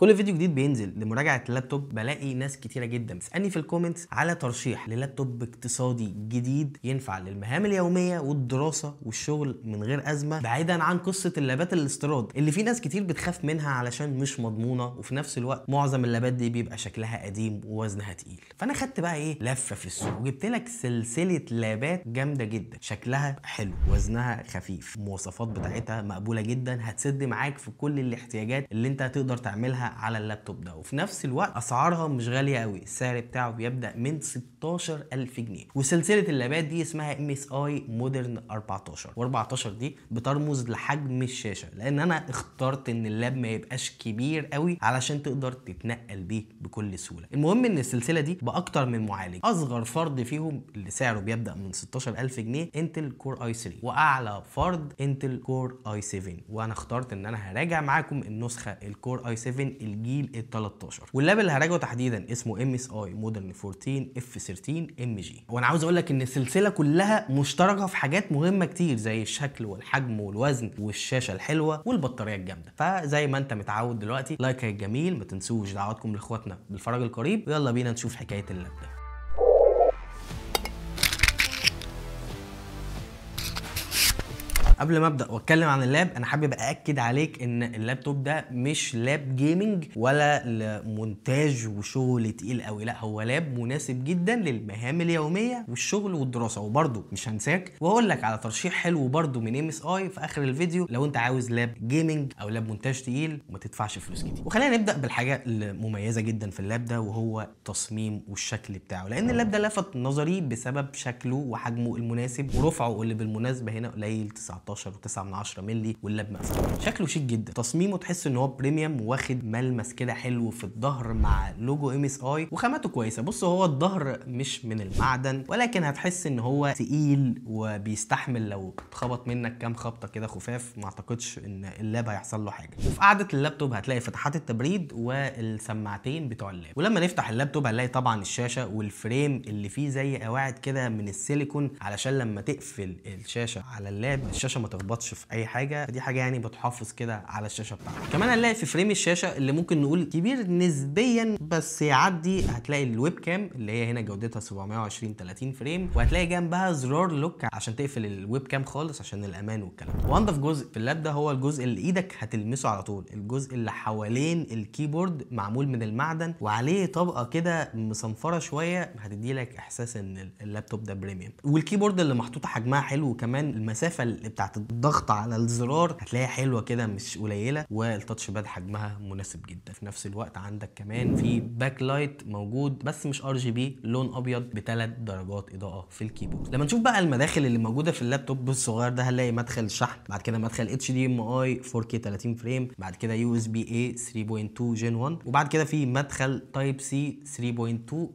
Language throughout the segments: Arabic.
كل فيديو جديد بينزل لمراجعه اللابتوب بلاقي ناس كتيره جدا بتسالني في الكومنتس على ترشيح للابتوب اقتصادي جديد ينفع للمهام اليوميه والدراسه والشغل من غير ازمه بعيدا عن قصه اللابات الاستيراد اللي في ناس كتير بتخاف منها علشان مش مضمونه وفي نفس الوقت معظم اللابات دي بيبقى شكلها قديم ووزنها تقيل فانا خدت بقى ايه لفه في السوق وجبت لك سلسله لابات جامده جدا شكلها حلو وزنها خفيف المواصفات بتاعتها مقبوله جدا هتسد معاك في كل الاحتياجات اللي انت هتقدر تعملها على اللابتوب ده وفي نفس الوقت اسعارها مش غاليه قوي السعر بتاعه بيبدا من 16000 جنيه وسلسله اللابات دي اسمها ام اس اي مودرن 14 و14 دي بترمز لحجم الشاشه لان انا اخترت ان اللاب ما يبقاش كبير قوي علشان تقدر تتنقل بيه بكل سهوله المهم ان السلسله دي باكتر من معالج اصغر فرد فيهم اللي سعره بيبدا من 16000 جنيه انتل كور اي 3 واعلى فرد انتل كور اي 7 وانا اخترت ان انا هراجع معاكم النسخه الكور اي 7 الجيل ال 13 واللاب اللي هراجعه تحديدا اسمه ام اس اي مودرن 14 اف 13 ام جي وانا عاوز اقول لك ان السلسله كلها مشتركه في حاجات مهمه كتير زي الشكل والحجم والوزن والشاشه الحلوه والبطاريه الجامده فزي ما انت متعود دلوقتي لايك الجميل ما تنسوش دعواتكم لاخواتنا بالفرج القريب ويلا بينا نشوف حكايه اللاب ده قبل ما ابدا واتكلم عن اللاب انا حابب ااكد عليك ان اللابتوب ده مش لاب جيمنج ولا لمونتاج وشغل تقيل قوي لا هو لاب مناسب جدا للمهام اليوميه والشغل والدراسه وبرده مش هنساك واقول لك على ترشيح حلو برده من ام اس اي في اخر الفيديو لو انت عاوز لاب جيمنج او لاب مونتاج تقيل وما تدفعش فلوس كتير وخلينا نبدا بالحاجه المميزه جدا في اللاب ده وهو التصميم والشكل بتاعه لان آه. اللاب ده لفت نظري بسبب شكله وحجمه المناسب ورفعه اللي بالمناسبه هنا قليل 19 16.9 مللي واللاب مقفول شكله شيك جدا تصميمه تحس ان هو بريميوم واخد ملمس كده حلو في الظهر مع لوجو ام اس اي وخاماته كويسه بص هو الظهر مش من المعدن ولكن هتحس ان هو تقيل وبيستحمل لو اتخبط منك كام خبطه كده خفاف ما اعتقدش ان اللاب هيحصل له حاجه وفي قاعده اللابتوب هتلاقي فتحات التبريد والسماعتين بتوع اللاب ولما نفتح اللابتوب هنلاقي طبعا الشاشه والفريم اللي فيه زي قواعد كده من السيليكون علشان لما تقفل الشاشه على اللاب الشاشه ما تخبطش في اي حاجه فدي حاجه يعني بتحافظ كده على الشاشه بتاعتك كمان هنلاقي في فريم الشاشه اللي ممكن نقول كبير نسبيا بس يعدي هتلاقي الويب كام اللي هي هنا جودتها 720 30 فريم وهتلاقي جنبها زرار لوك عشان تقفل الويب كام خالص عشان الامان والكلام ده وانضف جزء في اللاب ده هو الجزء اللي ايدك هتلمسه على طول الجزء اللي حوالين الكيبورد معمول من المعدن وعليه طبقه كده مصنفره شويه هتدي لك احساس ان اللابتوب ده بريميوم والكيبورد اللي محطوطه حجمها حلو وكمان المسافه اللي بتاعت الضغط على الزرار هتلاقيها حلوه كده مش قليله والتاتش باد حجمها مناسب جدا في نفس الوقت عندك كمان في باك لايت موجود بس مش ار جي بي لون ابيض بثلاث درجات اضاءه في الكيبورد لما نشوف بقى المداخل اللي موجوده في اللابتوب الصغير ده هنلاقي مدخل شحن بعد كده مدخل اتش دي ام اي 4 كي 30 فريم بعد كده يو اس بي اي 3.2 جين 1 وبعد كده في مدخل تايب سي 3.2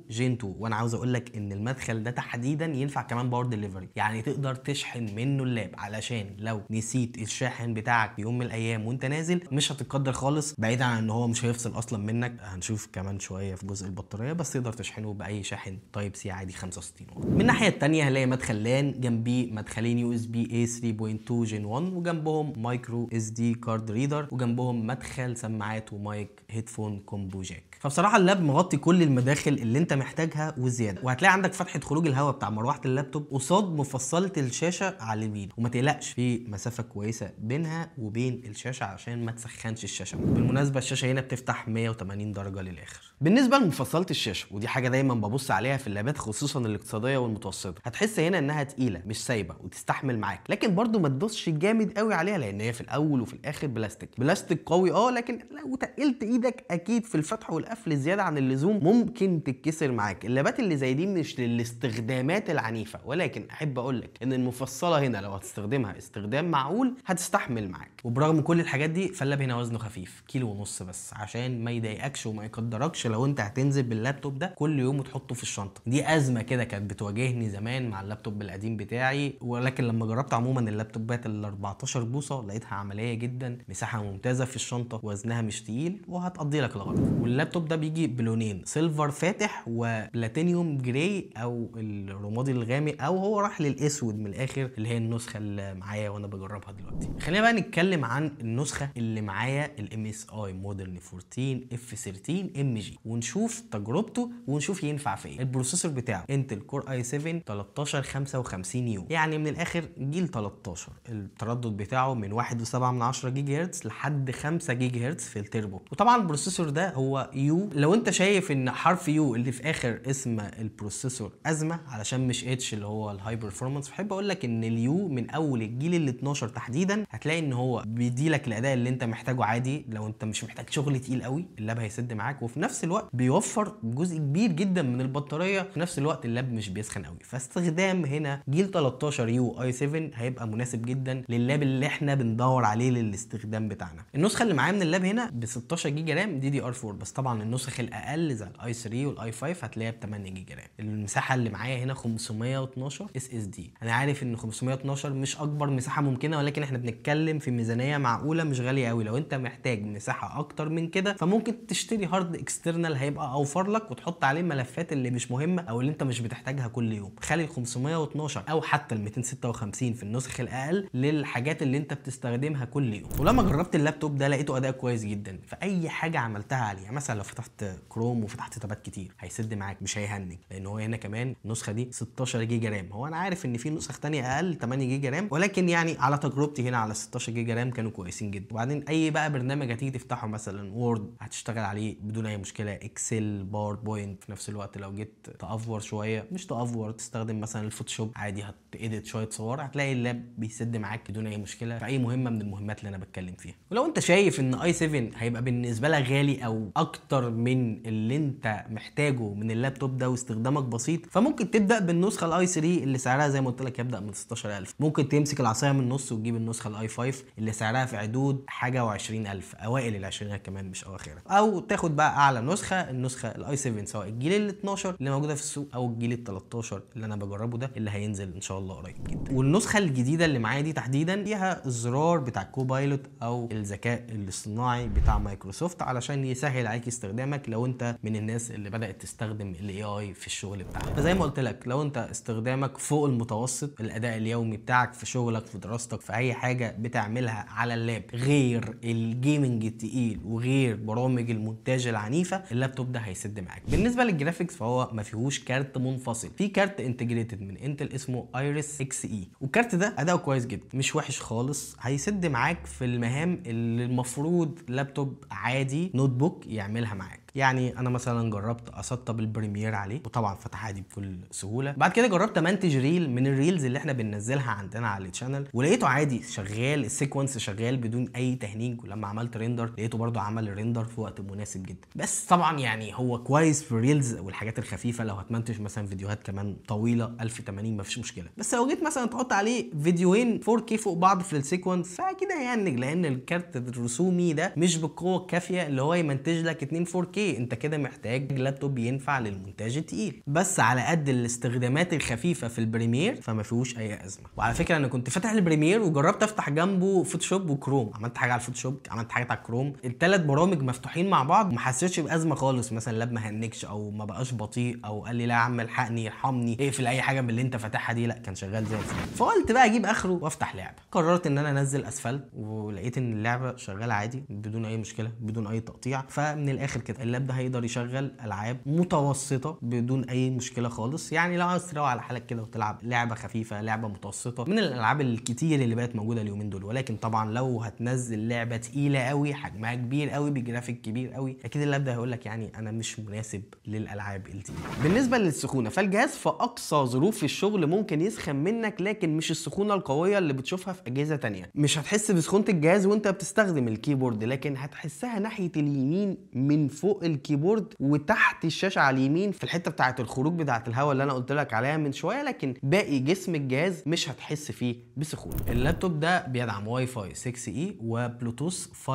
جين 2 وانا عاوز اقول لك ان المدخل ده تحديدا ينفع كمان باور ديليفري يعني تقدر تشحن منه اللاب علشان علشان لو نسيت الشاحن بتاعك في يوم من الايام وانت نازل مش هتتقدر خالص بعيدا عن ان هو مش هيفصل اصلا منك هنشوف كمان شويه في جزء البطاريه بس تقدر تشحنه باي شاحن تايب سي عادي 65 وات من الناحيه الثانيه هنلاقي مدخل لان جنبيه مدخلين يو اس بي اي 3.2 جين 1 وجنبهم مايكرو اس دي كارد ريدر وجنبهم مدخل سماعات ومايك هيدفون كومبو جاك فبصراحه اللاب مغطي كل المداخل اللي انت محتاجها وزياده وهتلاقي عندك فتحه خروج الهواء بتاع مروحه اللابتوب قصاد مفصله الشاشه على اليمين وما تقلقش بيبقاش في مسافه كويسه بينها وبين الشاشه عشان ما تسخنش الشاشه بالمناسبه الشاشه هنا بتفتح 180 درجه للاخر بالنسبه لمفصله الشاشه ودي حاجه دايما ببص عليها في اللابات خصوصا الاقتصاديه والمتوسطه هتحس هنا انها تقيله مش سايبه وتستحمل معاك لكن برضو ما تدوسش جامد قوي عليها لان هي في الاول وفي الاخر بلاستيك بلاستيك قوي اه لكن لو تقلت ايدك اكيد في الفتح والقفل زياده عن اللزوم ممكن تتكسر معاك اللابات اللي زي دي مش للاستخدامات العنيفه ولكن احب اقول لك ان المفصله هنا لو هتستخدمها استخدام معقول هتستحمل معاك وبرغم كل الحاجات دي فاللاب هنا وزنه خفيف كيلو ونص بس عشان ما يضايقكش وما يقدركش لو انت هتنزل باللابتوب ده كل يوم وتحطه في الشنطه دي ازمه كده كانت بتواجهني زمان مع اللابتوب القديم بتاعي ولكن لما جربت عموما اللابتوبات ال 14 بوصه لقيتها عمليه جدا مساحه ممتازه في الشنطه وزنها مش تقيل وهتقضي لك الغرض واللابتوب ده بيجي بلونين سيلفر فاتح وبلاتينيوم جراي او الرمادي الغامق او هو راح للاسود من الاخر اللي هي النسخه اللي معايا وانا بجربها دلوقتي خلينا بقى نتكلم عن النسخه اللي معايا الام اس اي مودرن 14 اف 13 ام جي ونشوف تجربته ونشوف ينفع في ايه البروسيسور بتاعه انتل كور اي 7 1355 يو يعني من الاخر جيل 13 التردد بتاعه من 1.7 جيجا هرتز لحد 5 جيجا هرتز في التربو وطبعا البروسيسور ده هو يو لو انت شايف ان حرف يو اللي في اخر اسم البروسيسور ازمه علشان مش اتش اللي هو الهاي برفورمانس بحب اقول لك ان اليو من اول الجيل ال 12 تحديدا هتلاقي ان هو بيديلك الاداء اللي انت محتاجه عادي لو انت مش محتاج شغل تقيل قوي اللاب هيسد معاك وفي نفس الوقت بيوفر جزء كبير جدا من البطاريه في نفس الوقت اللاب مش بيسخن قوي فاستخدام هنا جيل 13 يو اي 7 هيبقى مناسب جدا للاب اللي احنا بندور عليه للاستخدام بتاعنا النسخه اللي معايا من اللاب هنا ب 16 جيجا رام دي دي ار 4 بس طبعا النسخ الاقل زي الاي 3 والاي 5 هتلاقيها ب 8 جيجا رام المساحه اللي معايا هنا 512 اس اس دي انا عارف ان 512 مش اكبر مساحه ممكنه ولكن احنا بنتكلم في ميزانيه معقوله مش غاليه قوي لو انت محتاج مساحه اكتر من كده فممكن تشتري هارد اكسترنال اكسترنال هيبقى اوفر لك وتحط عليه الملفات اللي مش مهمه او اللي انت مش بتحتاجها كل يوم خلي ال 512 او حتى ال 256 في النسخ الاقل للحاجات اللي انت بتستخدمها كل يوم ولما جربت اللابتوب ده لقيته اداء كويس جدا فاي حاجه عملتها عليه مثلا لو فتحت كروم وفتحت تابات كتير هيسد معاك مش هيهنج لان هو هنا كمان النسخه دي 16 جيجا رام هو انا عارف ان في نسخ ثانيه اقل 8 جيجا رام ولكن يعني على تجربتي هنا على 16 جيجا رام كانوا كويسين جدا وبعدين اي بقى برنامج هتيجي تفتحه مثلا وورد هتشتغل عليه بدون اي مشكله مشكله اكسل باوربوينت في نفس الوقت لو جيت تافور شويه مش تافور تستخدم مثلا الفوتوشوب عادي هتديت شويه صور هتلاقي اللاب بيسد معاك بدون اي مشكله في اي مهمه من المهمات اللي انا بتكلم فيها ولو انت شايف ان اي 7 هيبقى بالنسبه لك غالي او اكتر من اللي انت محتاجه من اللابتوب ده واستخدامك بسيط فممكن تبدا بالنسخه الاي 3 اللي سعرها زي ما قلت لك يبدا من 16000 ممكن تمسك العصايه من النص وتجيب النسخه الاي 5 اللي سعرها في حدود حاجه و20000 اوائل ال 20000 كمان مش اواخرها او تاخد بقى اعلى نسخه نسخه النسخه الاي 7 سواء الجيل ال 12 اللي موجوده في السوق او الجيل ال 13 اللي انا بجربه ده اللي هينزل ان شاء الله قريب جدا والنسخه الجديده اللي معايا دي تحديدا فيها الزرار بتاع الكوبايلوت او الذكاء الاصطناعي بتاع مايكروسوفت علشان يسهل عليك استخدامك لو انت من الناس اللي بدات تستخدم الاي اي في الشغل بتاعها فزي ما قلت لك لو انت استخدامك فوق المتوسط الاداء اليومي بتاعك في شغلك في دراستك في اي حاجه بتعملها على اللاب غير الجيمنج التقيل وغير برامج المونتاج العنيفه اللابتوب ده هيسد معاك بالنسبه للجرافيكس فهو ما فيهوش كارت منفصل في كارت انتجريتد من انتل اسمه ايريس اكس اي والكارت ده اداؤه كويس جدا مش وحش خالص هيسد معاك في المهام اللي المفروض لابتوب عادي نوت بوك يعملها معاك يعني انا مثلا جربت اسطب البريمير عليه وطبعا فتح عادي بكل سهوله بعد كده جربت امنتج ريل من الريلز اللي احنا بننزلها عندنا على الشانل ولقيته عادي شغال السيكونس شغال بدون اي تهنيج ولما عملت ريندر لقيته برده عمل الريندر في وقت مناسب جدا بس طبعا يعني هو كويس في الريلز والحاجات الخفيفه لو هتمنتج مثلا فيديوهات كمان طويله 1080 مفيش مشكله بس لو جيت مثلا تحط عليه فيديوهين 4K فوق بعض في السيكونس فاكيد يعني لان الكارت الرسومي ده مش بالقوه الكافيه اللي هو يمنتج لك 2 4K اوكي انت كده محتاج لابتوب ينفع للمونتاج التقيل بس على قد الاستخدامات الخفيفه في البريمير فما فيهوش اي ازمه وعلى فكره انا كنت فاتح البريمير وجربت افتح جنبه فوتوشوب وكروم عملت حاجه على الفوتوشوب عملت حاجه على الكروم الثلاث برامج مفتوحين مع بعض ما حسيتش بازمه خالص مثلا لاب ما هنكش او ما بقاش بطيء او قال لي لا يا عم الحقني ارحمني اقفل اي حاجه من اللي انت فاتحها دي لا كان شغال زي الفل فقلت بقى اجيب اخره وافتح لعبه قررت ان انا انزل اسفلت ولقيت ان اللعبه شغاله عادي بدون اي مشكله بدون اي تقطيع فمن الاخر كده اللاب ده هيقدر يشغل العاب متوسطه بدون اي مشكله خالص يعني لو عايز تروق على حالك كده وتلعب لعبه خفيفه لعبه متوسطه من الالعاب الكتير اللي بقت موجوده اليومين دول ولكن طبعا لو هتنزل لعبه تقيله قوي حجمها كبير قوي بجرافيك كبير قوي اكيد اللاب ده هيقول لك يعني انا مش مناسب للالعاب التقيله إيه. بالنسبه للسخونه فالجهاز في اقصى ظروف الشغل ممكن يسخن منك لكن مش السخونه القويه اللي بتشوفها في اجهزه ثانيه مش هتحس بسخونه الجهاز وانت بتستخدم الكيبورد لكن هتحسها ناحيه اليمين من فوق فوق الكيبورد وتحت الشاشه على اليمين في الحته بتاعه الخروج بتاعه الهواء اللي انا قلت لك عليها من شويه لكن باقي جسم الجهاز مش هتحس فيه بسهوله اللابتوب ده بيدعم واي فاي 6 اي e وبلوتوث 5.3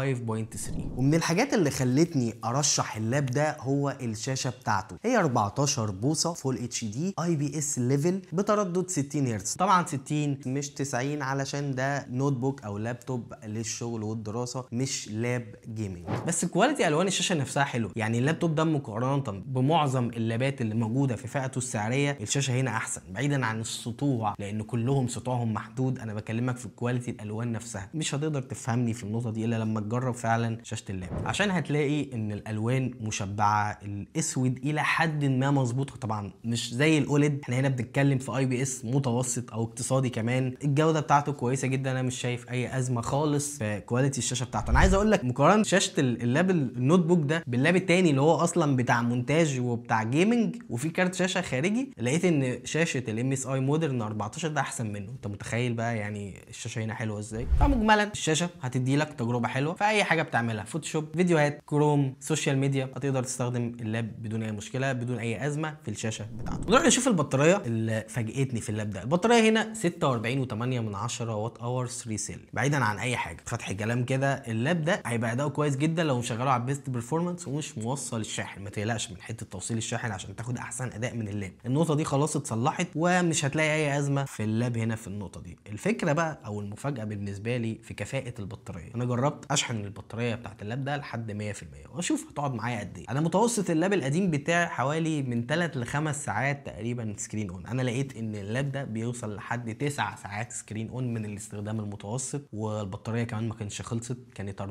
ومن الحاجات اللي خلتني ارشح اللاب ده هو الشاشه بتاعته هي 14 بوصه فول اتش دي اي بي اس ليفل بتردد 60 هرتز طبعا 60 مش 90 علشان ده نوت بوك او لابتوب للشغل والدراسه مش لاب جيمنج بس كواليتي الوان الشاشه نفسها حلو حلو يعني اللابتوب ده مقارنه بمعظم اللابات اللي موجوده في فئته السعريه الشاشه هنا احسن بعيدا عن السطوع لان كلهم سطوعهم محدود انا بكلمك في كواليتي الالوان نفسها مش هتقدر تفهمني في النقطه دي الا لما تجرب فعلا شاشه اللاب عشان هتلاقي ان الالوان مشبعه الاسود الى حد ما مظبوط طبعا مش زي الاوليد احنا هنا بنتكلم في اي بي اس متوسط او اقتصادي كمان الجوده بتاعته كويسه جدا انا مش شايف اي ازمه خالص في كواليتي الشاشه بتاعته انا عايز اقول لك مقارنه شاشه اللاب النوت بوك ده باللاب التاني اللي هو اصلا بتاع مونتاج وبتاع جيمنج وفي كارت شاشه خارجي لقيت ان شاشه الام اس اي مودرن 14 ده احسن منه انت متخيل بقى يعني الشاشه هنا حلوه ازاي فمجملا الشاشه هتدي لك تجربه حلوه في اي حاجه بتعملها فوتوشوب فيديوهات كروم سوشيال ميديا هتقدر تستخدم اللاب بدون اي مشكله بدون اي ازمه في الشاشه بتاعته نروح نشوف البطاريه اللي فاجئتني في اللاب ده البطاريه هنا 46.8 من 10 وات اور 3 سيل بعيدا عن اي حاجه فتح الكلام كده اللاب ده هيبقى اداؤه كويس جدا لو مشغله على بيست بيرفورمانس ومش مش موصل الشاحن ما تقلقش من حته توصيل الشاحن عشان تاخد احسن اداء من اللاب النقطه دي خلاص اتصلحت ومش هتلاقي اي ازمه في اللاب هنا في النقطه دي الفكره بقى او المفاجاه بالنسبه لي في كفاءه البطاريه انا جربت اشحن البطاريه بتاعه اللاب ده لحد 100% واشوف هتقعد معايا قد ايه انا متوسط اللاب القديم بتاعي حوالي من 3 ل 5 ساعات تقريبا سكرين اون انا لقيت ان اللاب ده بيوصل لحد 9 ساعات سكرين اون من الاستخدام المتوسط والبطاريه كمان ما كانتش خلصت كانت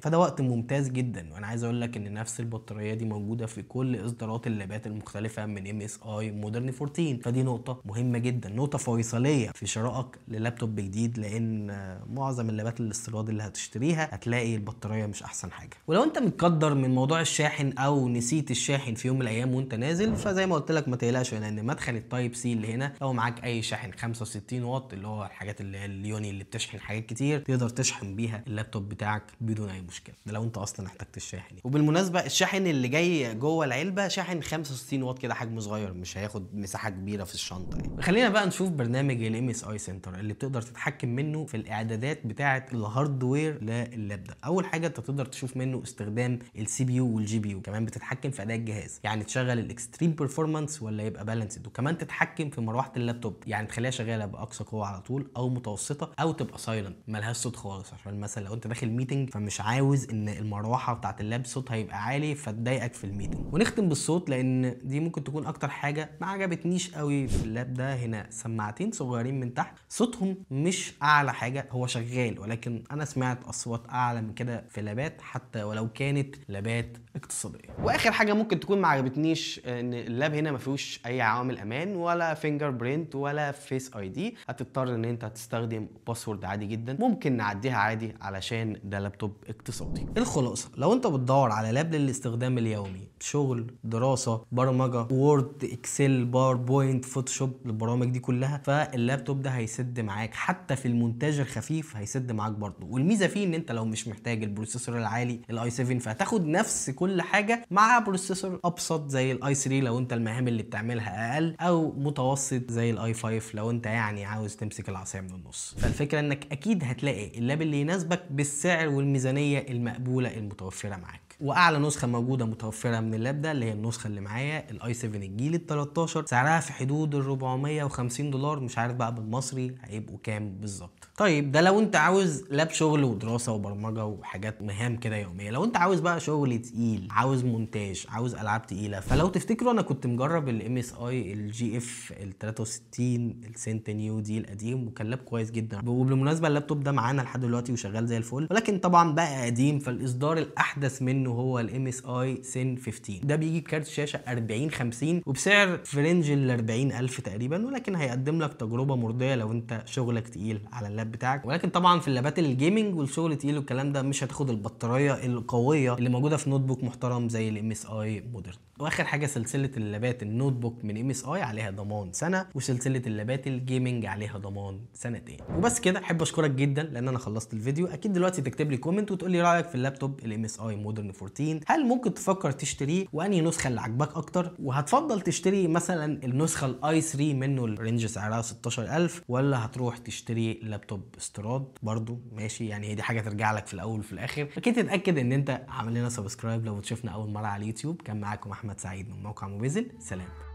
24% فده وقت ممتاز جدا وانا عايز اقول لك ان نفس البطاريه دي موجوده في كل اصدارات اللابات المختلفه من ام اس اي مودرن 14 فدي نقطه مهمه جدا نقطه فيصليه في شرائك للابتوب جديد لان معظم اللابات الاستيراد اللي هتشتريها هتلاقي البطاريه مش احسن حاجه ولو انت متقدر من موضوع الشاحن او نسيت الشاحن في يوم من الايام وانت نازل فزي ما قلت لك ما تقلقش لان مدخل التايب سي اللي هنا لو معاك اي شاحن 65 واط اللي هو الحاجات اللي اليوني اللي بتشحن حاجات كتير تقدر تشحن بيها اللابتوب بتاعك بدون اي مشكله ده لو انت اصلا احتجت الشاحن يعني. وبالم بالمناسبه الشاحن اللي جاي جوه العلبه شاحن 65 واط كده حجمه صغير مش هياخد مساحه كبيره في الشنطه يعني. خلينا بقى نشوف برنامج الام اس اي سنتر اللي بتقدر تتحكم منه في الاعدادات بتاعه الهاردوير لللاب ده اول حاجه انت تقدر تشوف منه استخدام السي بي يو والجي بي يو كمان بتتحكم في اداء الجهاز يعني تشغل الاكستريم بيرفورمانس ولا يبقى بالانسد وكمان تتحكم في مروحه اللابتوب يعني تخليها شغاله باقصى قوه على طول او متوسطه او تبقى سايلنت ملهاش صوت خالص عشان مثلا لو انت داخل ميتنج فمش عاوز ان المروحه بتاعه اللاب صوتها هيبقى عالي فتضايقك في الميتنج ونختم بالصوت لان دي ممكن تكون اكتر حاجه ما عجبتنيش قوي في اللاب ده هنا سماعتين صغيرين من تحت صوتهم مش اعلى حاجه هو شغال ولكن انا سمعت اصوات اعلى من كده في لابات حتى ولو كانت لابات اقتصاديه واخر حاجه ممكن تكون ما عجبتنيش ان اللاب هنا ما فيهوش اي عوامل امان ولا فينجر برينت ولا فيس اي دي هتضطر ان انت تستخدم باسورد عادي جدا ممكن نعديها عادي علشان ده لابتوب اقتصادي الخلاصه لو انت بتدور على انقلاب للاستخدام اليومي شغل دراسه برمجه وورد اكسل بوينت فوتوشوب البرامج دي كلها فاللابتوب ده هيسد معاك حتى في المونتاج الخفيف هيسد معاك برضه والميزه فيه ان انت لو مش محتاج البروسيسور العالي الاي 7 فهتاخد نفس كل حاجه مع بروسيسور ابسط زي الاي 3 لو انت المهام اللي بتعملها اقل او متوسط زي الاي 5 لو انت يعني عاوز تمسك العصايه من النص فالفكره انك اكيد هتلاقي اللاب اللي يناسبك بالسعر والميزانيه المقبوله المتوفره معاك واعلى نسخه موجوده متوفره من اللاب ده اللي هي النسخه اللي معايا الاي 7 الجيل ال 13 سعرها في حدود ال 450 دولار مش عارف بقى بالمصري هيبقوا كام بالظبط طيب ده لو انت عاوز لاب شغل ودراسه وبرمجه وحاجات مهام كده يوميه لو انت عاوز بقى شغل تقيل عاوز مونتاج عاوز العاب تقيله فلو تفتكروا انا كنت مجرب الام اس اي الجي اف ال 63 السنت نيو دي القديم وكان لاب كويس جدا وبالمناسبه اللابتوب ده معانا لحد دلوقتي وشغال زي الفل ولكن طبعا بقى قديم فالاصدار الاحدث منه منه هو ال MSI اي سن 15 ده بيجي بكارت شاشه 40 50 وبسعر في رينج ال 40000 تقريبا ولكن هيقدم لك تجربه مرضيه لو انت شغلك تقيل على اللاب بتاعك ولكن طبعا في اللابات الجيمنج والشغل تقيل والكلام ده مش هتاخد البطاريه القويه اللي موجوده في نوت بوك محترم زي ال MSI Modern مودرن واخر حاجه سلسله اللابات النوت بوك من ام اس اي عليها ضمان سنه وسلسله اللابات الجيمنج عليها ضمان سنتين وبس كده احب اشكرك جدا لان انا خلصت الفيديو اكيد دلوقتي تكتب لي كومنت وتقول لي رايك في اللابتوب الام اس اي مودرن 14 هل ممكن تفكر تشتريه وانهي نسخه اللي عجباك اكتر وهتفضل تشتري مثلا النسخه الاي 3 منه الرينج سعرها 16000 ولا هتروح تشتري لابتوب استيراد برضو ماشي يعني هي دي حاجه ترجع لك في الاول وفي الاخر اكيد تتاكد ان انت عامل لنا سبسكرايب لو بتشوفنا اول مره على اليوتيوب كان معاكم احمد أحمد سعيد من موقع موبيزل سلام